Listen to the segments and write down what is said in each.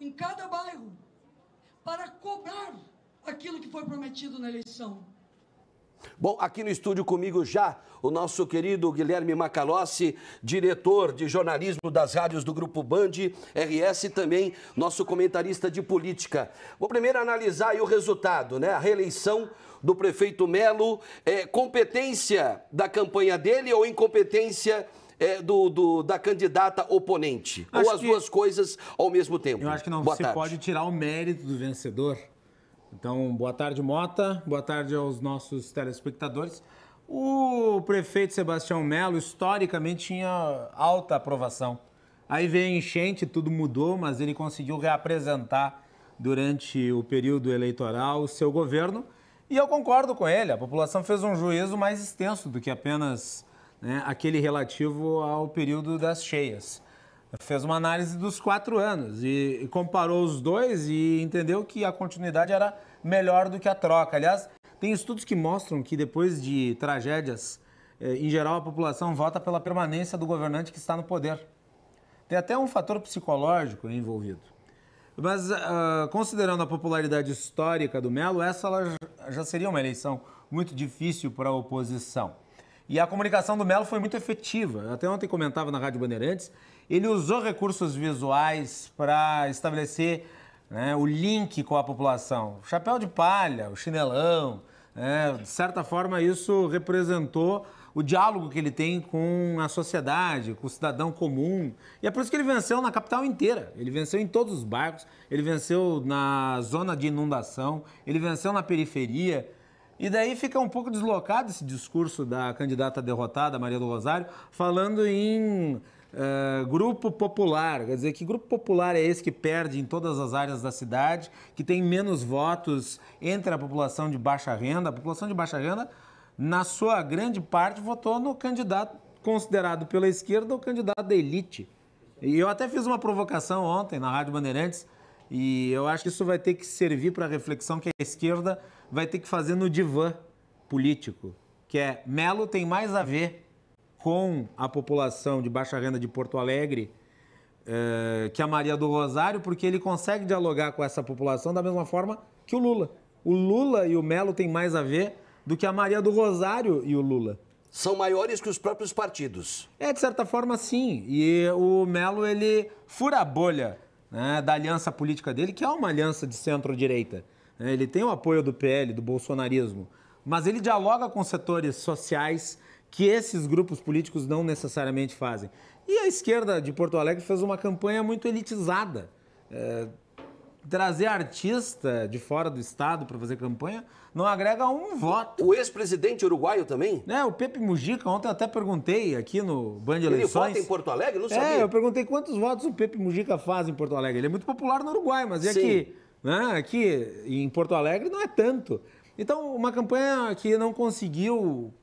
em cada bairro para cobrar aquilo que foi prometido na eleição. Bom, aqui no estúdio comigo já o nosso querido Guilherme Macalossi, diretor de jornalismo das rádios do Grupo Band RS e também nosso comentarista de política. Vou primeiro analisar o resultado, né? A reeleição do prefeito Melo, é, competência da campanha dele ou incompetência é, do, do, da candidata oponente? Acho ou as que... duas coisas ao mesmo tempo? Eu acho que não. Boa você tarde. pode tirar o mérito do vencedor. Então, boa tarde, Mota. Boa tarde aos nossos telespectadores. O prefeito Sebastião Melo, historicamente, tinha alta aprovação. Aí veio a enchente, tudo mudou, mas ele conseguiu reapresentar durante o período eleitoral o seu governo. E eu concordo com ele, a população fez um juízo mais extenso do que apenas né, aquele relativo ao período das cheias. Fez uma análise dos quatro anos e, comparou os dois e entendeu que a continuidade era melhor do que a troca. Aliás, tem estudos que mostram que depois de tragédias, eh, em geral, a população vota pela permanência do governante que está no poder. Tem até um fator psicológico envolvido. Mas, uh, considerando a popularidade histórica do Melo, essa já seria uma eleição muito difícil para a oposição. E a comunicação do Melo foi muito efetiva. até ontem comentava na Rádio Bandeirantes, ele usou recursos visuais para estabelecer né, o link com a população. O chapéu de palha, o chinelão, né, de certa forma isso representou o diálogo que ele tem com a sociedade, com o cidadão comum. E é por isso que ele venceu na capital inteira. Ele venceu em todos os bairros, ele venceu na zona de inundação, ele venceu na periferia. E daí fica um pouco deslocado esse discurso da candidata derrotada, Maria do Rosário, falando em uh, grupo popular. Quer dizer, que grupo popular é esse que perde em todas as áreas da cidade, que tem menos votos entre a população de baixa renda? A população de baixa renda, na sua grande parte, votou no candidato considerado pela esquerda o candidato da elite. E eu até fiz uma provocação ontem na Rádio Bandeirantes e eu acho que isso vai ter que servir para a reflexão que a esquerda vai ter que fazer no divã político, que é Melo tem mais a ver com a população de baixa renda de Porto Alegre eh, que a Maria do Rosário, porque ele consegue dialogar com essa população da mesma forma que o Lula. O Lula e o Melo têm mais a ver do que a Maria do Rosário e o Lula. São maiores que os próprios partidos. É, de certa forma, sim. E o Melo, ele fura a bolha né, da aliança política dele, que é uma aliança de centro-direita. Né? Ele tem o apoio do PL, do bolsonarismo, mas ele dialoga com setores sociais que esses grupos políticos não necessariamente fazem. E a esquerda de Porto Alegre fez uma campanha muito elitizada. É, trazer artista de fora do estado para fazer campanha não agrega um voto. O ex-presidente uruguaio também? É, o Pepe Mujica, ontem eu até perguntei aqui no Band de Eleições. Ele vota em Porto Alegre? Não é, sabia. É, eu perguntei quantos votos o Pepe Mujica faz em Porto Alegre. Ele é muito popular no Uruguai, mas é e aqui? Né? Aqui em Porto Alegre não é tanto. Então, uma campanha que não conseguiu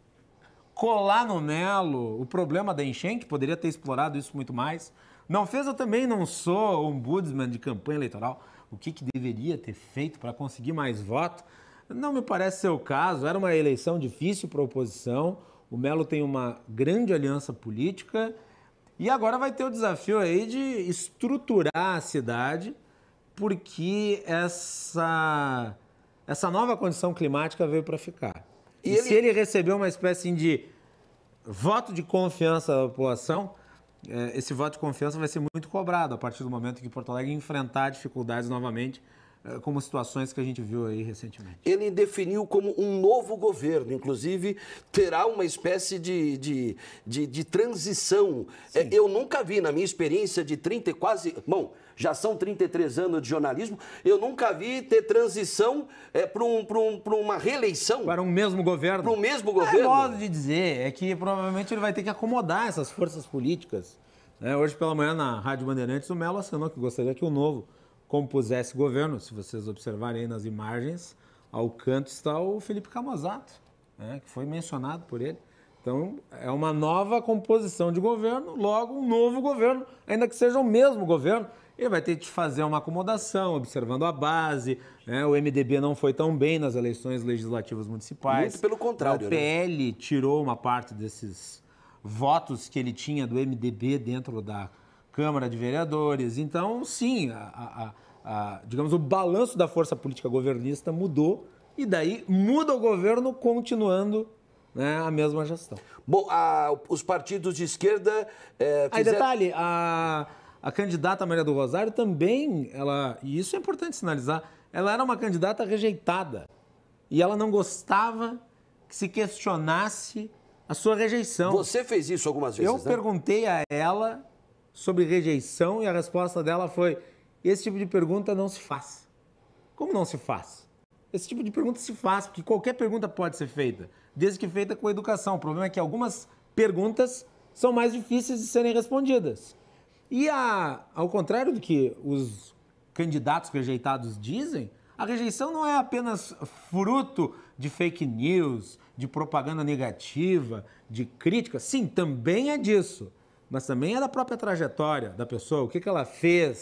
colar no Melo o problema da enchente, poderia ter explorado isso muito mais. Não fez, eu também não sou ombudsman de campanha eleitoral. O que, que deveria ter feito para conseguir mais voto? Não me parece ser o caso. Era uma eleição difícil para a oposição. O Melo tem uma grande aliança política e agora vai ter o desafio aí de estruturar a cidade, porque essa, essa nova condição climática veio para ficar. E, e ele... se ele recebeu uma espécie de voto de confiança da população, é, esse voto de confiança vai ser muito cobrado a partir do momento que Porto Alegre enfrentar dificuldades novamente eh, como situações que a gente viu aí recentemente. Ele definiu como um novo governo, inclusive terá uma espécie de, de, de, de transição. É, Sim. Eu nunca vi, na minha experiência de 30 e quase. Bom, já são 33 anos de jornalismo, eu nunca vi ter transição é, eh, para um, um, uma reeleição. Para um mesmo governo. Para um mesmo é governo. É modo de dizer, é que provavelmente ele vai ter que acomodar essas forças políticas. É, hoje pela manhã, na Rádio Bandeirantes, o Melo assinou que gostaria que o novo compusesse governo. Se vocês observarem nas imagens, ao canto está o Felipe Camozato, né, que foi mencionado por ele. Então, é uma nova composição de governo, logo um novo governo, ainda que seja o mesmo governo. Ele vai ter que fazer uma acomodação, observando a base. Né? O MDB não foi tão bem nas eleições legislativas municipais. Muito pelo contrário. O PL né? tirou uma parte desses votos que ele tinha do MDB dentro da Câmara de Vereadores. Então, sim, a, a, a, digamos, o balanço da força política governista mudou e daí muda o governo continuando né, a mesma gestão. Bom, os partidos de esquerda... É, Aí, detalhe, a, a candidata Maria do Rosário também, ela, e isso é importante sinalizar, ela era uma candidata rejeitada e ela não gostava que se questionasse a sua rejeição. Você fez isso algumas vezes, Eu né? perguntei a ela sobre rejeição e a resposta dela foi: esse tipo de pergunta não se faz. Como não se faz? Esse tipo de pergunta se faz, porque qualquer pergunta pode ser feita, desde que feita com educação. O problema é que algumas perguntas são mais difíceis de serem respondidas. E a, ao contrário do que os candidatos rejeitados dizem, a rejeição não é apenas fruto de fake news, de propaganda negativa, de crítica. Sim, também é disso mas também é da própria trajetória da pessoa, o que, que ela fez,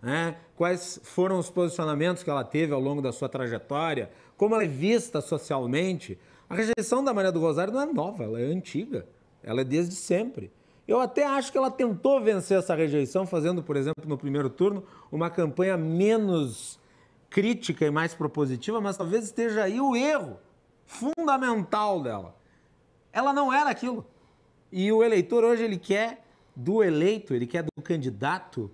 né? quais foram os posicionamentos que ela teve ao longo da sua trajetória, como ela é vista socialmente. A rejeição da Maria do Rosário não é nova, ela é antiga, ela é desde sempre. Eu até acho que ela tentou vencer essa rejeição, fazendo, por exemplo, no primeiro turno, uma campanha menos crítica e mais propositiva, mas talvez esteja aí o erro fundamental dela. Ela não era aquilo. E o eleitor hoje ele quer do eleito, ele quer do candidato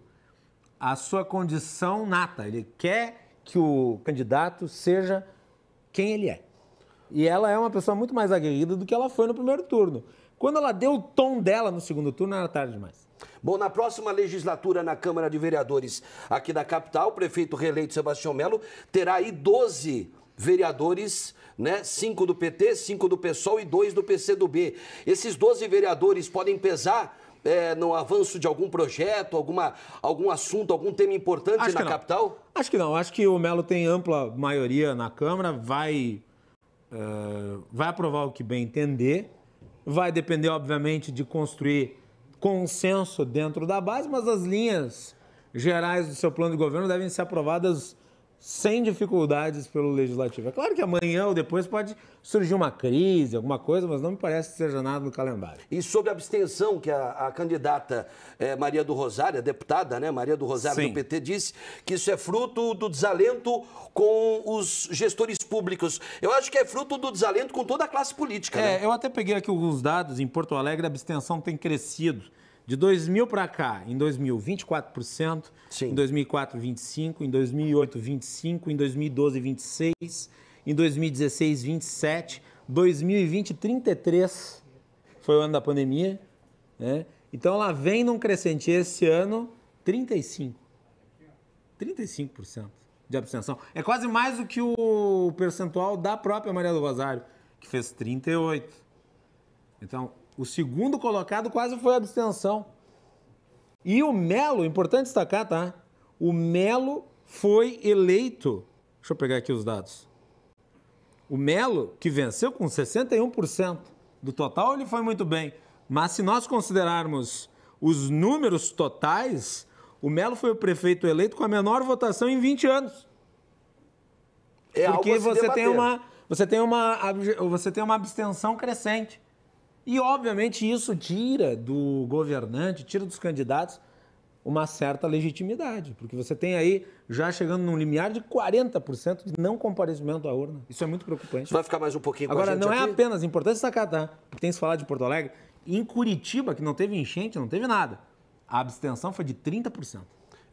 a sua condição nata. Ele quer que o candidato seja quem ele é. E ela é uma pessoa muito mais aguerrida do que ela foi no primeiro turno. Quando ela deu o tom dela no segundo turno, era tarde demais. Bom, na próxima legislatura na Câmara de Vereadores aqui da capital, o prefeito reeleito Sebastião Melo terá aí 12 vereadores, né? Cinco do PT, cinco do PSOL e dois do PCdoB. Esses 12 vereadores podem pesar é, no avanço de algum projeto, alguma, algum assunto, algum tema importante acho na capital? Acho que não. Acho que o Melo tem ampla maioria na Câmara, vai, uh, vai aprovar o que bem entender. Vai depender, obviamente, de construir consenso dentro da base, mas as linhas gerais do seu plano de governo devem ser aprovadas sem dificuldades pelo legislativo. É claro que amanhã ou depois pode surgir uma crise, alguma coisa, mas não me parece que seja nada no calendário. E sobre a abstenção que a, a candidata eh, Maria do Rosário, a deputada né, Maria do Rosário Sim. do PT, disse que isso é fruto do desalento com os gestores públicos. Eu acho que é fruto do desalento com toda a classe política. É, né? eu até peguei aqui alguns dados. Em Porto Alegre, a abstenção tem crescido. De 2000 para cá, em 2000, 24%, Sim. em 2004, 25%, em 2008, 25%, em 2012, 26%, em 2016, 27%, 2020, 33%, foi o ano da pandemia. Né? Então ela vem num crescente esse ano, 35%. 35% de abstenção. É quase mais do que o percentual da própria Maria do Rosário, que fez 38%. Então, o segundo colocado quase foi abstenção. E o Melo, importante destacar, tá? O Melo foi eleito. Deixa eu pegar aqui os dados. O Melo, que venceu com 61% do total, ele foi muito bem. Mas se nós considerarmos os números totais, o Melo foi o prefeito eleito com a menor votação em 20 anos. É Porque você debater. tem uma você tem uma você tem uma abstenção crescente. E, obviamente, isso tira do governante, tira dos candidatos uma certa legitimidade, porque você tem aí já chegando num limiar de 40% de não comparecimento à urna. Isso é muito preocupante. Vai ficar mais um pouquinho com Agora, a gente não é aqui? é apenas importante sacar, tá? Porque tem se falar de Porto Alegre. Em Curitiba, que não teve enchente, não teve nada. A abstenção foi de 30%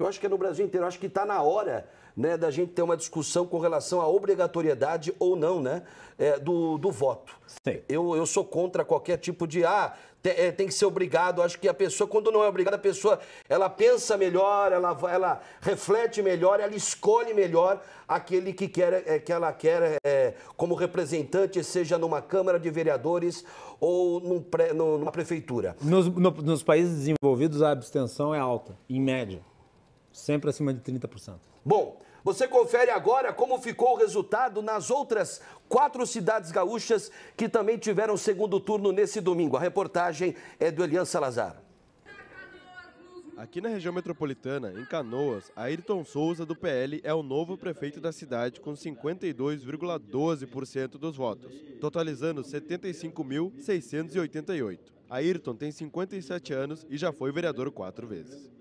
eu acho que é no Brasil inteiro, eu acho que está na hora né, da gente ter uma discussão com relação à obrigatoriedade ou não né, é, do, do voto. Sim. Eu, eu sou contra qualquer tipo de, ah, é, tem que ser obrigado. Acho que a pessoa, quando não é obrigada, a pessoa ela pensa melhor, ela, ela reflete melhor, ela escolhe melhor aquele que, quer, é, que ela quer é, como representante, seja numa Câmara de Vereadores ou num pré, numa prefeitura. Nos, no, nos países desenvolvidos, a abstenção é alta, em média sempre acima de 30%. Bom, você confere agora como ficou o resultado nas outras quatro cidades gaúchas que também tiveram segundo turno nesse domingo. A reportagem é do Elian Salazar. Aqui na região metropolitana, em Canoas, Ayrton Souza, do PL, é o novo prefeito da cidade com 52,12% dos votos, totalizando 75.688. Ayrton tem 57 anos e já foi vereador quatro vezes.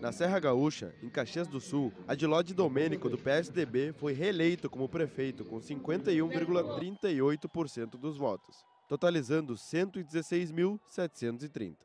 Na Serra Gaúcha, em Caxias do Sul, Adilode Domênico, do PSDB, foi reeleito como prefeito com 51,38% dos votos, totalizando 116.730.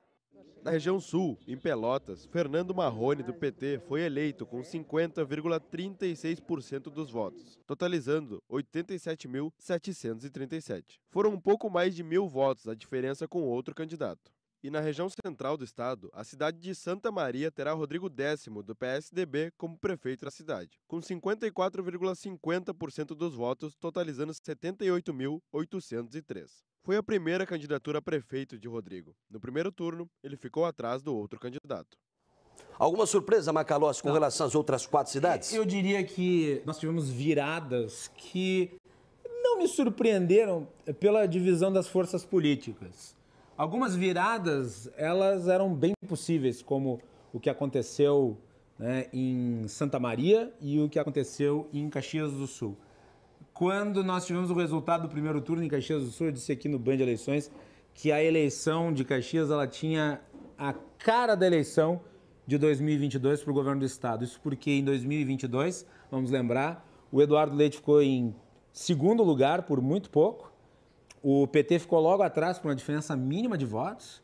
Na região sul, em Pelotas, Fernando Marrone, do PT, foi eleito com 50,36% dos votos, totalizando 87.737. Foram um pouco mais de mil votos a diferença com outro candidato. E na região central do estado, a cidade de Santa Maria terá Rodrigo Décimo, do PSDB, como prefeito da cidade, com 54,50% dos votos, totalizando 78.803. Foi a primeira candidatura a prefeito de Rodrigo. No primeiro turno, ele ficou atrás do outro candidato. Alguma surpresa, Macalós, com Não. relação às outras quatro cidades? Eu diria que nós tivemos viradas que não me surpreenderam pela divisão das forças políticas. Algumas viradas, elas eram bem possíveis, como o que aconteceu né, em Santa Maria e o que aconteceu em Caxias do Sul. Quando nós tivemos o resultado do primeiro turno em Caxias do Sul, eu disse aqui no Band de Eleições que a eleição de Caxias ela tinha a cara da eleição de 2022 para o governo do estado. Isso porque em 2022, vamos lembrar, o Eduardo Leite ficou em segundo lugar por muito pouco o PT ficou logo atrás por uma diferença mínima de votos.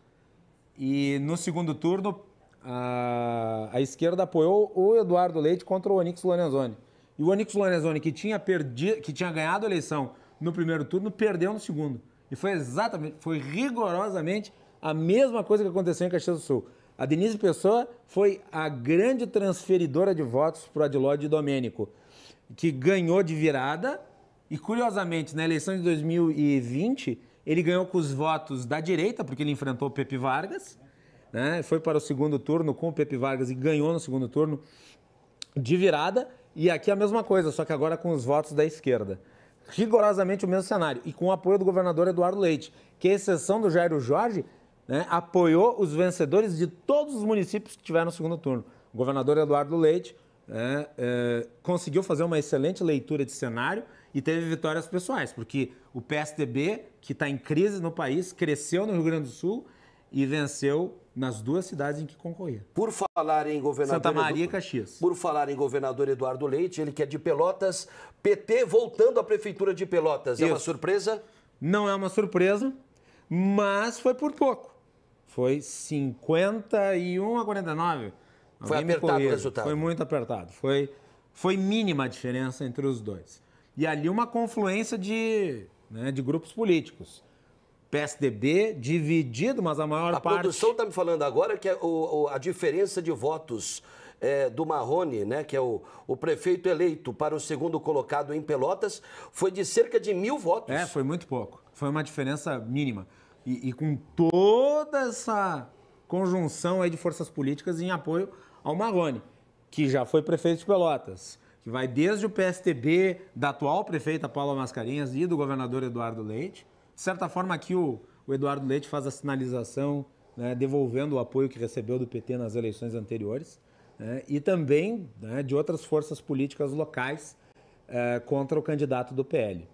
E no segundo turno, a, a esquerda apoiou o Eduardo Leite contra o Onix Lorenzoni. E o Onix Lorenzoni, que tinha, perdi, que tinha ganhado a eleição no primeiro turno, perdeu no segundo. E foi exatamente, foi rigorosamente a mesma coisa que aconteceu em Caxias do Sul. A Denise Pessoa foi a grande transferidora de votos para o Adiló de Domênico, que ganhou de virada e curiosamente, na eleição de 2020, ele ganhou com os votos da direita, porque ele enfrentou o Pepe Vargas, né? Foi para o segundo turno com o Pepe Vargas e ganhou no segundo turno de virada. E aqui é a mesma coisa, só que agora com os votos da esquerda. Rigorosamente o mesmo cenário. E com o apoio do governador Eduardo Leite, que, à exceção do Jairo Jorge, né, apoiou os vencedores de todos os municípios que tiveram no segundo turno. O governador Eduardo Leite né, é, conseguiu fazer uma excelente leitura de cenário e teve vitórias pessoais, porque o PSDB, que está em crise no país, cresceu no Rio Grande do Sul e venceu nas duas cidades em que concorria. Por falar em governador Santa Maria e Caxias. Por falar em governador Eduardo Leite, ele que é de Pelotas, PT voltando à prefeitura de Pelotas, Isso. é uma surpresa? Não é uma surpresa, mas foi por pouco. Foi 51 a 49. Foi apertado o resultado. Foi muito apertado. Foi foi mínima a diferença entre os dois e ali uma confluência de, né, de grupos políticos. PSDB dividido, mas a maior a parte. A produção está me falando agora que é o, o, a diferença de votos é, do Marrone, né, que é o, o, prefeito eleito para o segundo colocado em Pelotas, foi de cerca de mil votos. É, foi muito pouco. Foi uma diferença mínima. E, e com toda essa conjunção aí de forças políticas em apoio ao Marrone, que já foi prefeito de Pelotas que vai desde o PSTB da atual prefeita Paula Mascarenhas e do governador Eduardo Leite. De certa forma, aqui o, o Eduardo Leite faz a sinalização, né, devolvendo o apoio que recebeu do PT nas eleições anteriores, né, e também né, de outras forças políticas locais eh, contra o candidato do PL.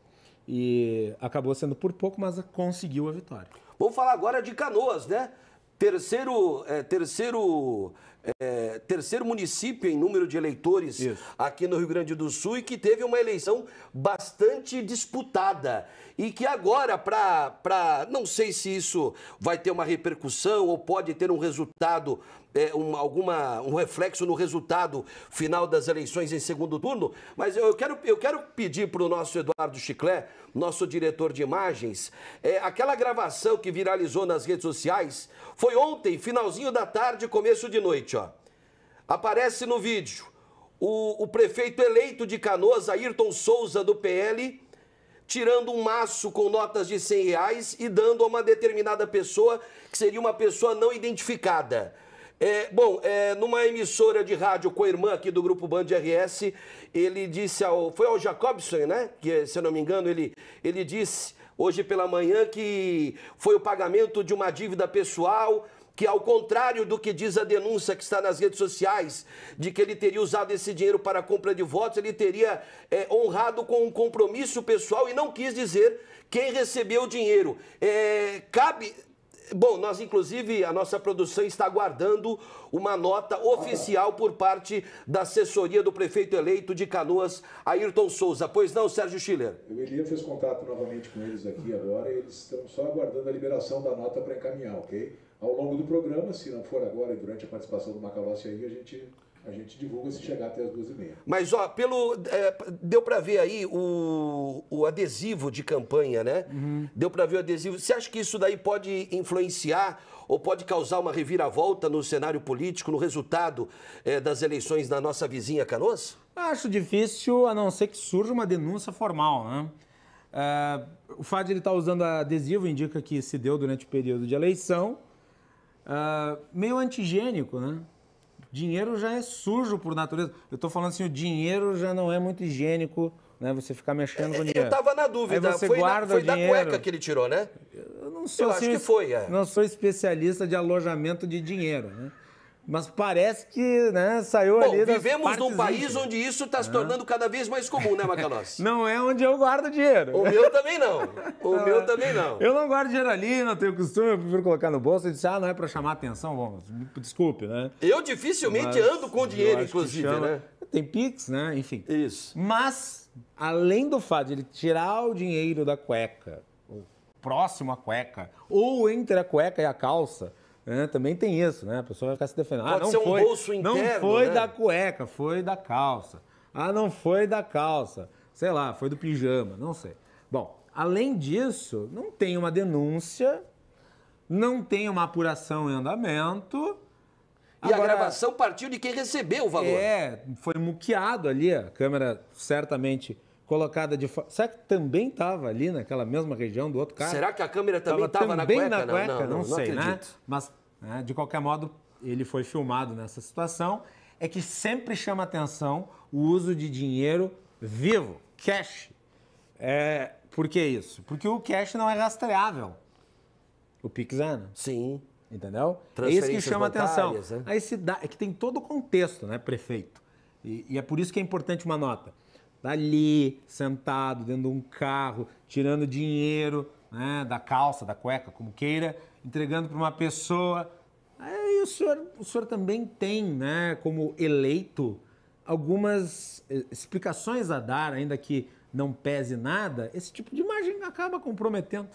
E acabou sendo por pouco, mas conseguiu a vitória. Vamos falar agora de Canoas, né? Terceiro, é, terceiro é, terceiro município em número de eleitores Isso. aqui no Rio Grande do Sul e que teve uma eleição bastante disputada. E que agora, para. Não sei se isso vai ter uma repercussão ou pode ter um resultado, é, um, alguma, um reflexo no resultado final das eleições em segundo turno, mas eu, eu quero, eu quero pedir para o nosso Eduardo Chiclé, nosso diretor de imagens, é, aquela gravação que viralizou nas redes sociais foi ontem, finalzinho da tarde, começo de noite ó. Aparece no vídeo o, o prefeito eleito de Canoas, Ayrton Souza, do PL, tirando um maço com notas de 100 reais e dando a uma determinada pessoa, que seria uma pessoa não identificada. É, bom, é, numa emissora de rádio com a irmã aqui do grupo Band RS, ele disse ao. Foi ao Jacobson, né? Que, se eu não me engano, ele, ele disse hoje pela manhã que foi o pagamento de uma dívida pessoal que, ao contrário do que diz a denúncia que está nas redes sociais, de que ele teria usado esse dinheiro para a compra de votos, ele teria é, honrado com um compromisso pessoal e não quis dizer quem recebeu o dinheiro. É, cabe. Bom, nós inclusive, a nossa produção está aguardando uma nota oficial por parte da assessoria do prefeito eleito de Canoas, Ayrton Souza. Pois não, Sérgio Schiller? O Elia fez contato novamente com eles aqui agora e eles estão só aguardando a liberação da nota para encaminhar, ok? ao longo do programa, se não for agora e durante a participação do Macalossi aí, a gente a gente divulga se chegar até as duas e meia. Mas, ó, pelo. É, deu para ver aí o, o adesivo de campanha, né? Uhum. Deu para ver o adesivo. Você acha que isso daí pode influenciar ou pode causar uma reviravolta no cenário político, no resultado é, das eleições na nossa vizinha Canoas? Acho difícil, a não ser que surja uma denúncia formal, né? É, o fato de ele estar tá usando adesivo indica que se deu durante o período de eleição ah, meio antigênico, né? Dinheiro já é sujo por natureza. Eu estou falando assim, o dinheiro já não é muito higiênico, né? Você ficar mexendo com dinheiro. Eu estava na dúvida. Aí você foi guarda na, foi o dinheiro. da cueca que ele tirou, né? Eu não sou, Eu assim, acho que foi, é. Não sou especialista de alojamento de dinheiro, né? Mas parece que né, saiu Bom, ali das vivemos num país íntimas. onde isso está se tornando cada vez mais comum, né, Macalós? não é onde eu guardo dinheiro. O meu também não. O não meu é. também não. Eu não guardo dinheiro ali, não tenho costume, eu prefiro colocar no bolso. Eu disse, ah, não é para chamar atenção, bom, desculpe, né? Eu dificilmente Mas ando com dinheiro, inclusive, chama... né? Tem Pix, né? Enfim. Isso. Mas, além do fato de ele tirar o dinheiro da cueca, próximo à cueca, ou entre a cueca e a calça é, também tem isso, né? A pessoa vai ficar se defendendo. Ah, Pode ah, não ser um foi, bolso interno, Não foi né? da cueca, foi da calça. Ah, não foi da calça. Sei lá, foi do pijama, não sei. Bom, além disso, não tem uma denúncia, não tem uma apuração em andamento. E Agora, a gravação partiu de quem recebeu o valor. É, foi muqueado ali, a câmera certamente colocada de fora. Será que também estava ali naquela mesma região do outro cara? Será que a câmera também estava na cueca? Na cueca? Não, não, não, não sei, né? acredito. né? Mas, né, de qualquer modo, ele foi filmado nessa situação. É que sempre chama atenção o uso de dinheiro vivo, cash. É, por que isso? Porque o cash não é rastreável. O Pix é, né? Sim. Entendeu? É isso que chama atenção. Né? Aí se dá, é que tem todo o contexto, né, prefeito? E, e é por isso que é importante uma nota. Tá ali, sentado dentro de um carro, tirando dinheiro né, da calça, da cueca, como queira, entregando para uma pessoa. Aí o senhor, o senhor também tem, né, como eleito, algumas eh, explicações a dar, ainda que não pese nada, esse tipo de imagem acaba comprometendo.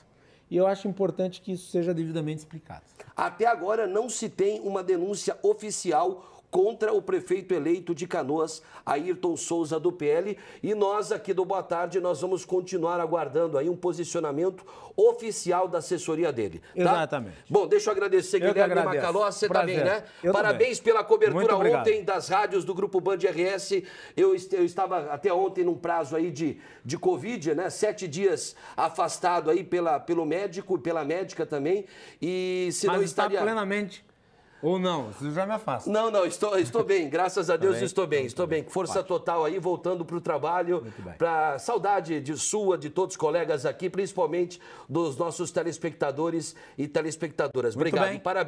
E eu acho importante que isso seja devidamente explicado. Até agora não se tem uma denúncia oficial contra o prefeito eleito de Canoas, Ayrton Souza do PL. E nós aqui do Boa Tarde, nós vamos continuar aguardando aí um posicionamento oficial da assessoria dele. Tá? Exatamente. Bom, deixa eu agradecer, eu Guilherme Macaló, você também, tá né? Eu Parabéns pela cobertura ontem das rádios do Grupo Band RS. Eu, eu estava até ontem num prazo aí de, de Covid, né? Sete dias afastado aí pela, pelo médico e pela médica também. E se Mas não estaria... plenamente ou não, você já me afasta. É não, não, estou, estou bem, graças a tá Deus tá estou bem, estou bem. Força total aí, voltando para o trabalho, para saudade de sua, de todos os colegas aqui, principalmente dos nossos telespectadores e telespectadoras. Muito Obrigado, bem. parabéns.